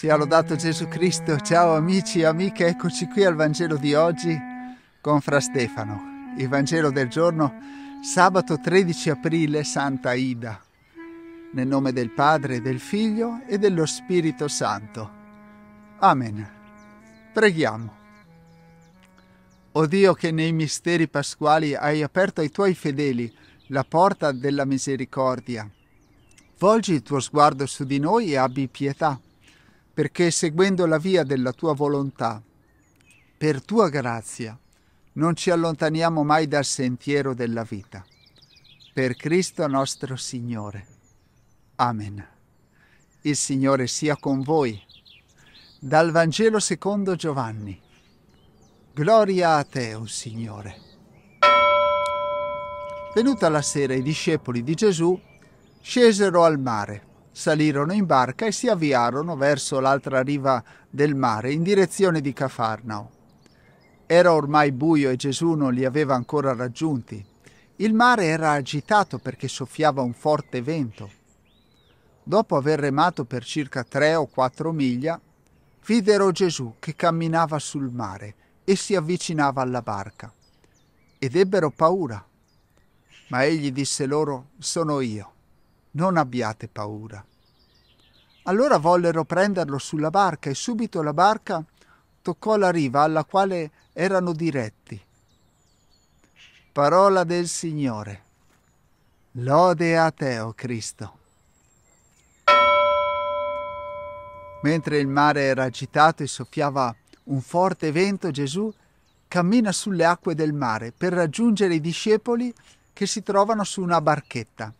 Sia lodato Gesù Cristo. Ciao amici e amiche, eccoci qui al Vangelo di oggi con Fra Stefano. Il Vangelo del giorno, sabato 13 aprile, Santa Ida. Nel nome del Padre, del Figlio e dello Spirito Santo. Amen. Preghiamo. O Dio che nei misteri pasquali hai aperto ai tuoi fedeli la porta della misericordia, volgi il tuo sguardo su di noi e abbi pietà perché seguendo la via della tua volontà, per tua grazia, non ci allontaniamo mai dal sentiero della vita. Per Cristo nostro Signore. Amen. Il Signore sia con voi. Dal Vangelo secondo Giovanni. Gloria a te, o oh Signore. Venuta la sera, i discepoli di Gesù scesero al mare salirono in barca e si avviarono verso l'altra riva del mare in direzione di Cafarnao. Era ormai buio e Gesù non li aveva ancora raggiunti. Il mare era agitato perché soffiava un forte vento. Dopo aver remato per circa tre o quattro miglia, videro Gesù che camminava sul mare e si avvicinava alla barca. Ed ebbero paura. Ma egli disse loro, sono io non abbiate paura. Allora vollero prenderlo sulla barca e subito la barca toccò la riva alla quale erano diretti. Parola del Signore. Lode a te, o oh Cristo. Mentre il mare era agitato e soffiava un forte vento, Gesù cammina sulle acque del mare per raggiungere i discepoli che si trovano su una barchetta.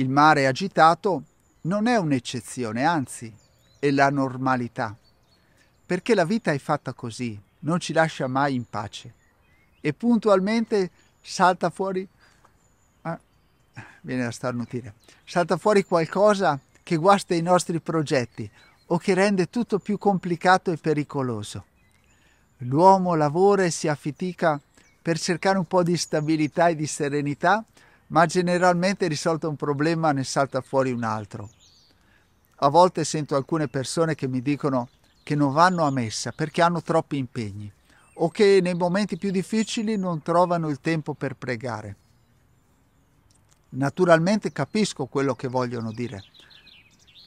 Il mare agitato non è un'eccezione, anzi è la normalità, perché la vita è fatta così, non ci lascia mai in pace e puntualmente salta fuori, ah, viene da starnutire, salta fuori qualcosa che guasta i nostri progetti o che rende tutto più complicato e pericoloso. L'uomo lavora e si affitica per cercare un po' di stabilità e di serenità ma generalmente risolto un problema ne salta fuori un altro. A volte sento alcune persone che mi dicono che non vanno a messa perché hanno troppi impegni o che nei momenti più difficili non trovano il tempo per pregare. Naturalmente capisco quello che vogliono dire.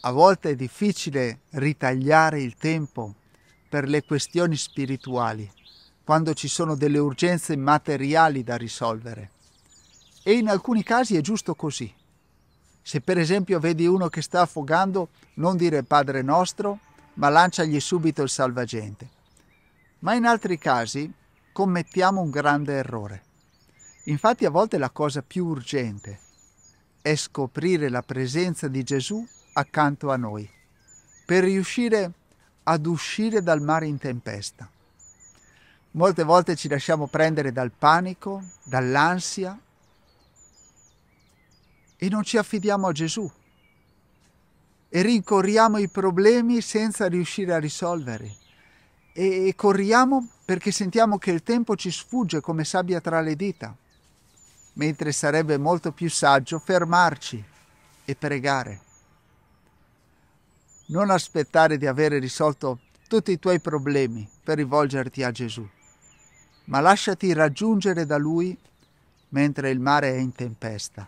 A volte è difficile ritagliare il tempo per le questioni spirituali, quando ci sono delle urgenze materiali da risolvere e in alcuni casi è giusto così. Se per esempio vedi uno che sta affogando, non dire Padre nostro, ma lanciagli subito il salvagente. Ma in altri casi commettiamo un grande errore. Infatti a volte la cosa più urgente è scoprire la presenza di Gesù accanto a noi, per riuscire ad uscire dal mare in tempesta. Molte volte ci lasciamo prendere dal panico, dall'ansia e non ci affidiamo a Gesù e rincorriamo i problemi senza riuscire a risolverli e corriamo perché sentiamo che il tempo ci sfugge come sabbia tra le dita, mentre sarebbe molto più saggio fermarci e pregare. Non aspettare di avere risolto tutti i tuoi problemi per rivolgerti a Gesù, ma lasciati raggiungere da Lui mentre il mare è in tempesta.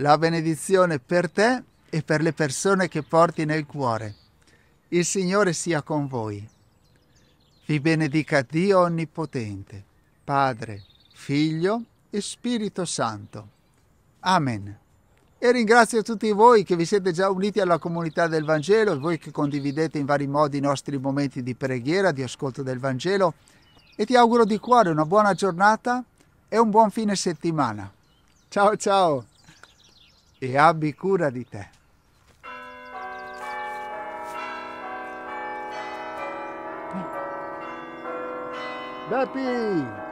la benedizione per te e per le persone che porti nel cuore. Il Signore sia con voi. Vi benedica Dio Onnipotente, Padre, Figlio e Spirito Santo. Amen. E ringrazio tutti voi che vi siete già uniti alla comunità del Vangelo e voi che condividete in vari modi i nostri momenti di preghiera, di ascolto del Vangelo e ti auguro di cuore una buona giornata e un buon fine settimana. Ciao ciao! e abbi cura di te. Beppi!